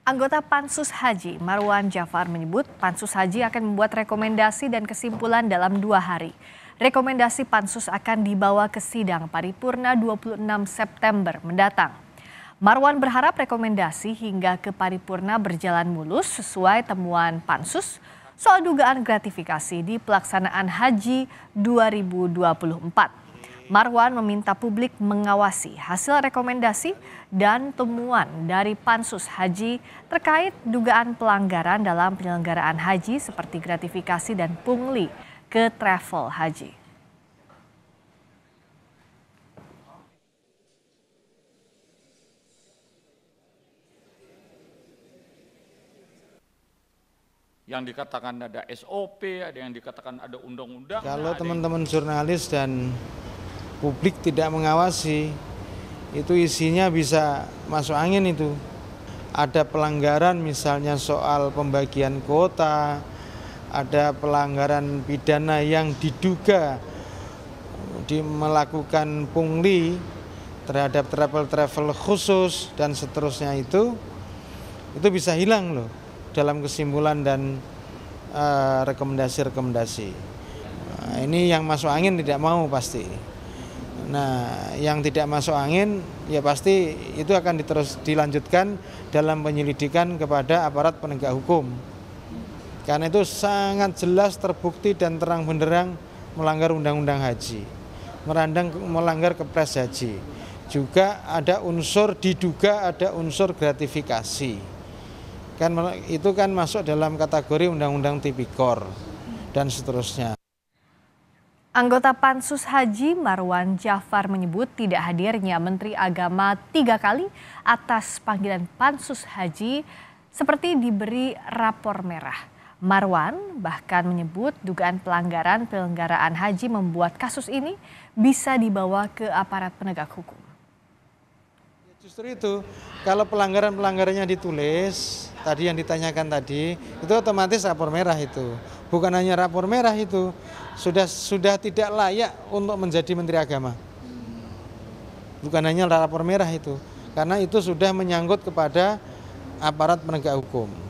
Anggota Pansus Haji Marwan Jafar menyebut Pansus Haji akan membuat rekomendasi dan kesimpulan dalam dua hari. Rekomendasi Pansus akan dibawa ke sidang paripurna 26 September mendatang. Marwan berharap rekomendasi hingga ke paripurna berjalan mulus sesuai temuan Pansus soal dugaan gratifikasi di pelaksanaan haji 2024. Marwan meminta publik mengawasi hasil rekomendasi dan temuan dari Pansus Haji terkait dugaan pelanggaran dalam penyelenggaraan haji seperti gratifikasi dan pungli ke travel haji. yang dikatakan ada SOP, ada yang dikatakan ada undang-undang. Kalau teman-teman jurnalis dan publik tidak mengawasi, itu isinya bisa masuk angin itu. Ada pelanggaran misalnya soal pembagian kuota, ada pelanggaran pidana yang diduga di melakukan pungli terhadap travel-travel khusus dan seterusnya itu itu bisa hilang loh dalam kesimpulan dan eh, rekomendasi-rekomendasi. Uh, nah, ini yang masuk angin tidak mau pasti. Nah, yang tidak masuk angin ya pasti itu akan diterus dilanjutkan dalam penyelidikan kepada aparat penegak hukum. Karena itu sangat jelas terbukti dan terang benderang melanggar undang-undang haji, merandang melanggar kepres haji. Juga ada unsur diduga ada unsur gratifikasi. Kan itu kan masuk dalam kategori undang-undang tipikor dan seterusnya. Anggota Pansus Haji Marwan Jafar menyebut tidak hadirnya Menteri Agama tiga kali atas panggilan Pansus Haji seperti diberi rapor merah. Marwan bahkan menyebut dugaan pelanggaran penyelenggaraan haji membuat kasus ini bisa dibawa ke aparat penegak hukum. Ya, justru itu, kalau pelanggaran-pelanggarannya ditulis, tadi yang ditanyakan tadi itu otomatis rapor merah itu bukan hanya rapor merah itu sudah sudah tidak layak untuk menjadi menteri agama bukan hanya rapor merah itu karena itu sudah menyangkut kepada aparat penegak hukum